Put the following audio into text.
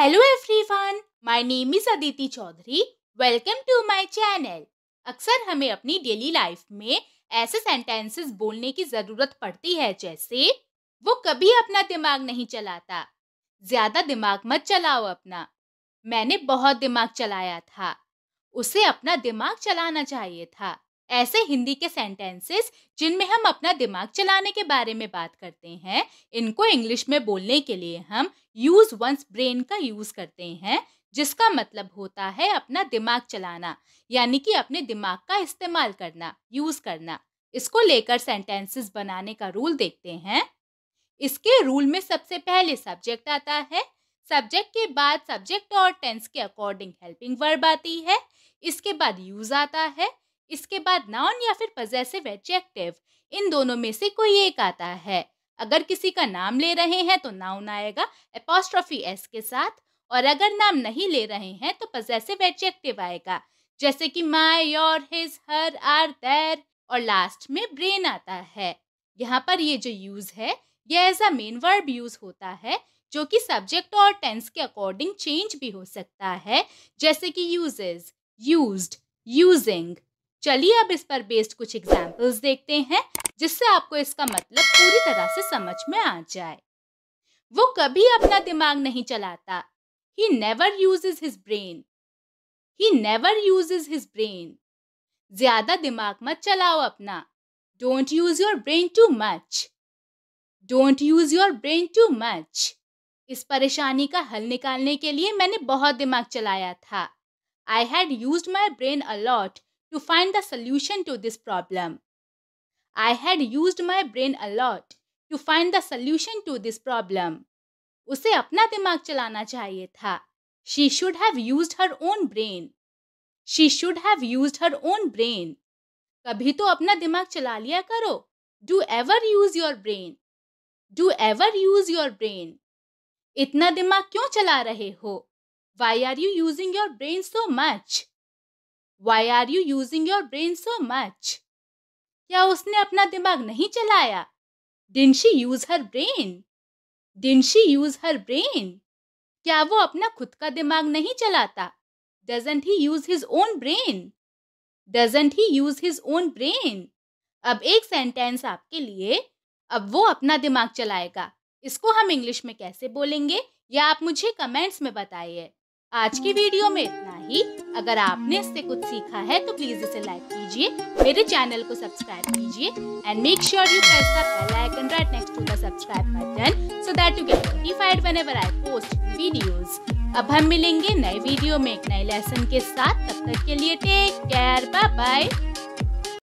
Hello everyone my name is Aditi Chaudhary welcome to my channel अक्सर हमें अपनी डेली लाइफ में ऐसे सेंटेंसेस बोलने की ज़रूरत पड़ती है जैसे वो कभी अपना दिमाग नहीं चलाता ज़्यादा दिमाग मत चलाओ अपना मैंने बहुत दिमाग चलाया था उसे अपना दिमाग चलाना चाहिए था ऐसे हिंदी के सेंटेंसेस जिनमें हम अपना दिमाग चलाने के बारे में बात करते हैं इनको इंग्लिश में बोलने के लिए हम यूज़ वंस ब्रेन का यूज़ करते हैं जिसका मतलब होता है अपना दिमाग चलाना यानी कि अपने दिमाग का इस्तेमाल करना यूज़ करना इसको लेकर सेंटेंसेस बनाने का रूल देखते हैं इसके रूल में सबसे पहले सब्जेक्ट आता है सब्जेक्ट के बाद सब्जेक्ट और टेंस के अकॉर्डिंग हेल्पिंग वर्ब आती है इसके बाद यूज आता है इसके बाद नाउन या फिर पजेसिव एडजेक्टिव इन दोनों में से कोई एक आता है अगर किसी का नाम ले रहे हैं तो नाउन आएगा एपोस्ट्रॉफी एस के साथ और अगर नाम नहीं ले रहे हैं तो पजेसिव एडजेक्टिव आएगा जैसे कि my your his her our their और लास्ट में ब्रेन आता है यहाँ पर ये जो यूज़ है ये as a main verb use होता है जो कि सब्जेक्ट और टेंस के अकॉर्डिंग चेंज भी हो सकता है जैसे कि यूजेज यूज्ड यूजिंग चलिए अब इस पर बेस्ड कुछ एग्जाम्पल्स देखते हैं जिससे आपको इसका मतलब पूरी तरह से समझ में आ जाए वो कभी अपना दिमाग नहीं चलाता he never is his brain he never is his brain ज्यादा दिमाग मत चलाओ अपना don't use your brain too much don't use your brain too much इस परेशानी का हल निकालने के लिए मैंने बहुत दिमाग चलाया था I had use my brain a lot to find the solution to this problem. I had used my brain a lot to find the solution to this problem. उसे अपना दिमाग चलाना चाहिए था She should have used her own brain. She should have used her own brain. कभी तो अपना दिमाग चला लिया करो Do ever use your brain. Do ever use your brain. इतना दिमाग क्यों चला रहे हो Why are you using your brain so much? Why are you using your brain so much क्या उसने अपना दिमाग नहीं चलाया didn't she use her brain didn't she use her brain क्या वो अपना खुद का दिमाग नहीं चलाता doesn't he use his own brain doesn't he use his own brain अब एक सेंटेंस आपके लिए अब वो अपना दिमाग चलाएगा इसको हम इंग्लिश में कैसे बोलेंगे या आप मुझे कमेंट्स में बताइए आज की वीडियो में इतना ही अगर आपने इससे कुछ सीखा है तो प्लीज इसे लाइक कीजिए मेरे चैनल को सब्सक्राइब कीजिए and make sure you press the bell icon right next to the subscribe button so that you get notified whenever I post videos अब हम मिलेंगे नए वीडियो में एक नए लेसन के साथ तब तक के लिए टेक केयर बाय बाय